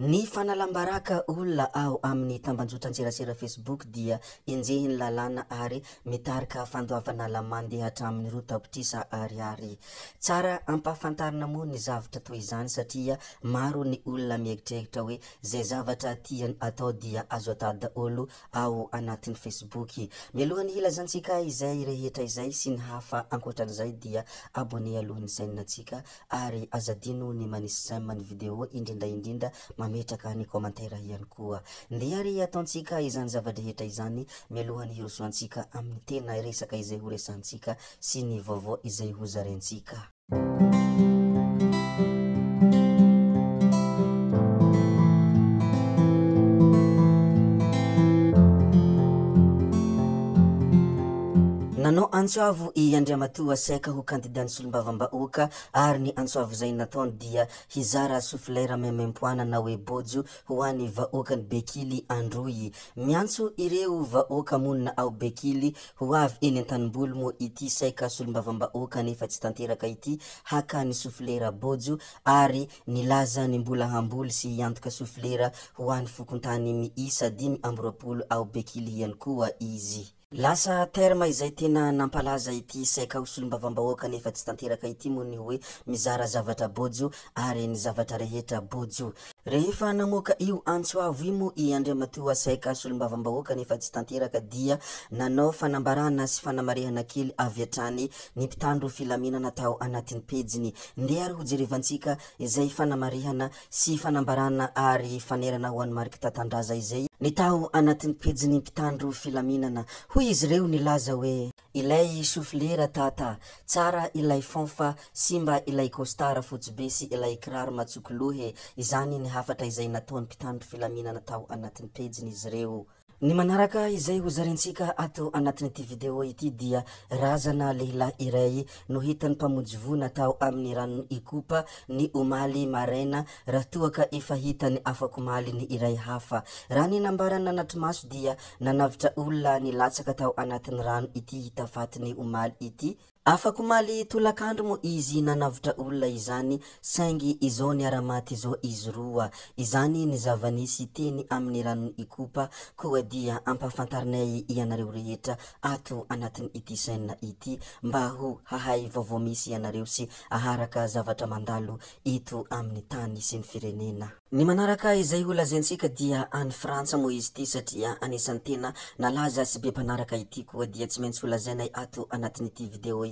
ny fanalambaraka olona ao amin'ny tambanjotrantserasera facebook dia injehiny lalana ary mitarika fandoavanalamandehatra aminyro taitrisa aryary tsara ampahafantarinamony zavtra toy zany satria maro ny olona mieitreitra oe zay zavatra tiany atao dia azlo o anati'ny facebook mialohany ilazantsika izay reheta izay s n y i metraka nykommantera iany koa ndehare ataotsika izany zavadehetra izany mialohan'ny iosoatsika amin'ny tena resaka izay ho resantsika sy ny vaovao izay ho zarentsika anao antsoavo iandria matooa saika ho kandidan'ny solombavabaoka ary ny antsoavo zay nataony dia hizara soflera mamampoana na oe bojo ho any vaoakany bekily androy miantso ireo vokamonina o bekily ho avy eny antanibol mo ity saika solombavaboka nefa tsy tanteraka ity hakany soflerabojo ary nilazany mbola hamboly sy iantoka soflera ho any fokontnyisadnyo obekily iany koa izy lasa terma izay tena nampalaza ity saika ho solom-bavambahoakanyefa tsy tanteraka ity moa nyi hoe mizara zavatra bojo ary ny zavatra rehetra bojo rehefa namoka io antso avo i mo i andria ma teo asaika solom-bavam-bahoaka nyfa tsy tanteraka dia nanao fanambarana sy fanamarehana kely avy atrany ny mpitandro filaminana tao anatin'ny pejiny ndeary ho jerevantsika izay fanamarihana sy fanambarana ary fanerana ho anymariky tatandraza izay ny tao anatin'ny peji ny mpitandro filaminana hoy izy reo nilaza oe ilay soflera tata tsara ilay fonfa sy mba ilay kostara fotsi be sy ilay kirary matsokolohe izany ny hafatra izay nataon'ny mpitanatro filamina natao anatin'ny pejiny izy reo ny manaraka izay ho zarentsika ato anatinyity video ity dia razana lehilahy iray no hitan'ny mpamojo vona atao amin'ny ranony ikopa ny omaly mareina raha toaka efa hitany afaka omaly ny iray hafa raha ny nambarany anatrymaso dia nanavitra olona nylatsaka atao anatiny rano ity hitafatyny omaly ity afako maly tolakandro mo izy nanavitra olona izany saingy izao nyaramaty zao izy ra izany ny zavanisy teny amin'ny ranoy oa dia ampahafntinay ianaeo rehetrao anatin'ny ity nnaitymba hohahay vaova misy ianareo sy aharakzvatrito ami'ny tany sy ny firenena ny manaraka izay olazantsika dia any frantsa mo izy ty satria ansan'ntena nalaza sy be mpanaraka ity koa dia tsy maintsy olazainay ato anatinyty video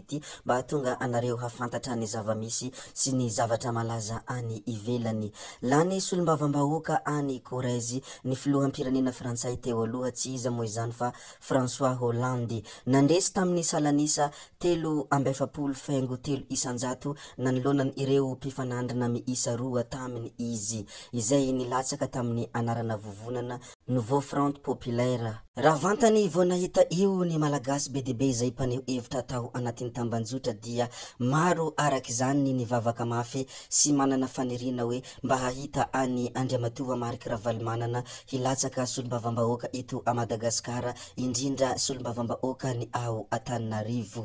mba tonga anareo hafantatra ny zavamisy sy ny zavatra malaza any ivelany la ny solombavambaoaka any korazy ny filohampiranena frantsay teo aloha tsy iza mo zany fa françois hollandy nandresy tamin'ny salanisa telo abefapolo faingo telo ij na nylonany ireo pifanandrina miisa tainy iy izay nlatsaka tamin'ny anarana voonananoveau frant populaire raha vantany vonahita io ny malagasy be debe zay mpaneho evitra atao anatin tambanjotra dia maro araky zany nivavaka mafy sy manana fanirina hoe mba hahita any andria matio a marika ra valy manana hilatsaka solombavam-bahoaka ito a madagasikara indrindra solombavam-ba oaka ny ao ataninaarivo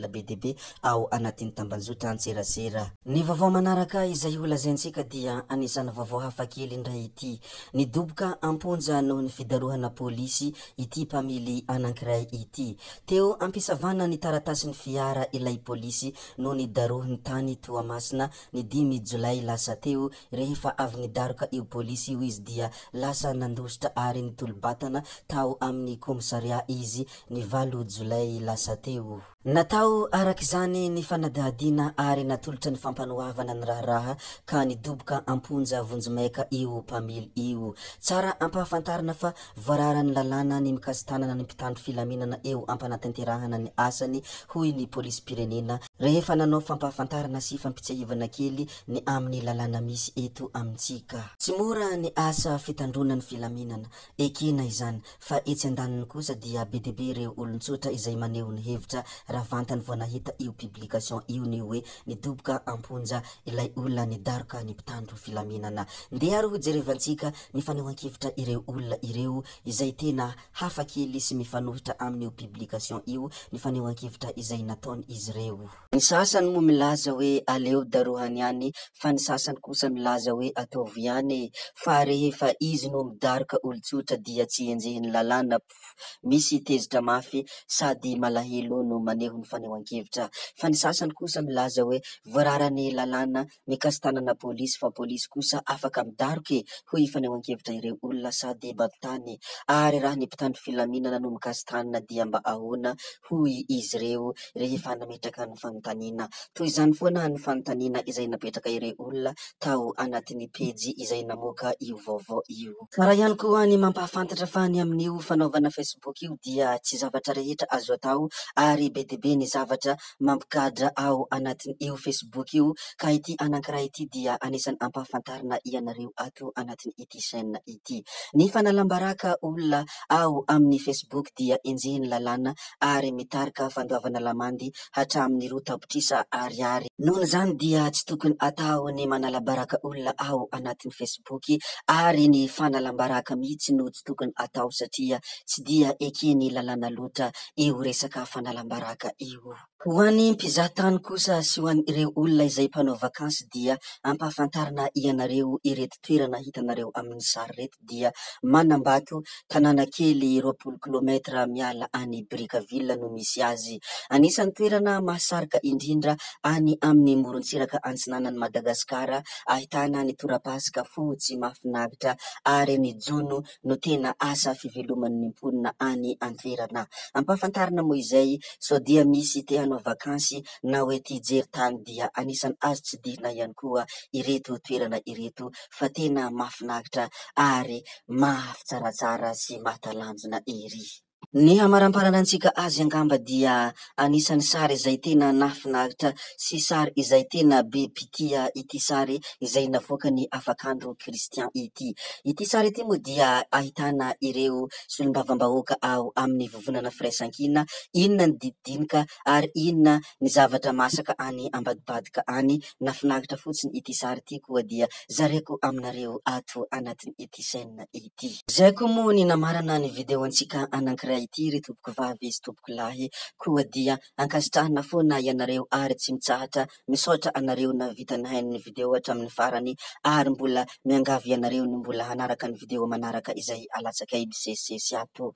bedebe ao anat'nytambanjotrantseseny vaovao manaraka izay olazantsika dia anisana vaovao hafa kely ndray ity nydoboka amponja noho ny fidarohana polisy ity pamily anakiray ity teo ampisavana ny taratasin'ny fiara ilay polisy no ny darohany tany toaasina ny dimy jolay lasa teo rehefa avy nyaroka eo poisy o izy dialas andositra arynytolotana tao amin'ny komsaria izy nyvalo jolay lasa teon arak' izany ny fanadihadina ary natolotra ny fampanoavana ny raharaha ka nydoboka amponja vonjy mika io pamily io tsara ampahafantarana fa voararan'ny lalana ny mikasitanana ny mpitandro filaminana eo ampanatintirahana ny asany hoy ny polisy pirenena rehefa nanao fampahafantarana sy fampitsahivana kely ny amin'ny lalàna misy eto amitika tsy mora ny asa fitandronany filaminana ekenazny etydiabedebe ey vo nahita io publication io ny hoe nidoboka amponja ilay olona ny daroka ny mpitanitro filaminana ndeha roho jerevantsika nyfaneho ankevitra ireo olona ireo izay tena hafa kely sy mifanohitra aminyio publication io ny faneho ankevitra izay nataony izy reo ny sasany mo milaza hoe aleo darohany any fa ny sasany kosa milaza hoe ataovo iany fa rehefa izy no midaroka olotsoitra dia tsy enjehin'ny lalàna misy tezitra mafy sady malahelo no maneho nyfane ankevitra fa ny sasany kosa milaza hoe voraran'ny lalàna mikasitananapolisy fapolisy kosa afaka midarke hoy faneo ankevitra ireo olona sady mbatany ary raha ny mpitandro filaminana no mikastanna dia mba ahona hoy izy reo rehfanametraka ny fanotanina toy izany foana ny fanontanina izay napetraka ireo olona tao anatin'ny pejy izay namoka io vaovao io karaha ihany koa ny mampahafantatra fany amin'io fanaovana facibook io dia tsy zavatra rehetra azo atao ary bedebenz avatra mampikadra ao anatin' io facebooky io ka ity anakira ity dia anisan'ny ampahafantarana ianareo akeo anatin'y ity saina ity ny fanalam-baraka olona ao amin'ny facebooky dia injeny lalàna ary mitarika fandoavana lamandy hatramin'n' ro tapotrisa ary ary nohono zany dia tsy tokony atao ny manalambaraka olona ao anatin'ny facibooky ary ny fanalam-baraka mihitsy no tsy tokony atao satria tsy dia ekeny lalàna lotra eo resaka fanalambaraka io ho any mpizahatany kosa sy hoany ireo olona izay mpanao vakansy dia ampahafantarina ianareo iretitoerana hitanareo aminy sary rety dia manambako tanana kely ropolo kilometra miala any brikavilla no misy azy anisan'ny toerana mahasarika indrindra any amin'ny morontsiraka antsinanan'ny madagasikara ahitanany torapasika fohtsy mahafinagitra ary ny jono no tena asa fivelomanynymponina any antoerana ampahafantarina moa izay so dia misy tsy teana a vakansy na hoe ti jery tany dia anisany azy tsy dihina ihany koa ireto toerana ireto fa tena mahafinakitra ary mahafitsaratsara tsy mahatalanjona ery ny hamaramparana antsika azy angamba dia anisan'ny sary zay tena nafinagitra sy sary izay tena be pitia ity sary izay nafokany afakandro kristian ity ity sary ity moa dia ahitana ireo solom-bavam-baoaka ao amin'ny vovonana firaisan-kina inona nyditidinika ary inna ny zavatra masaka any ambadibadika any nafinaitra fotsiny ity sary ty koa dia zarako aminareo ato anatiny ity sanna ity zayko moa ny namarana ny videoantsika anakiray ity ry tompoky vavy izy topoky lahy koa dia ankasitrahana fona ianareo ary tsy mitsahatra misôtra anareo na vitany hainy videoatraminy farany ary mbola miangavo ianareo no mbola hanaraka nny video manaraka izay alatsakay misesisesy ao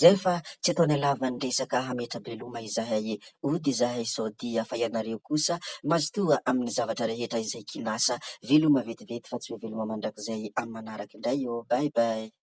zay fa tsy ataonyalavanresak ametrabeloma izahaydy zahay sôfa ianareo kosa mazotoa amiy zavatra rehetra izay kiasa veloma vetivetyfa tsy hveomandrakzaymmnrakyndraybaba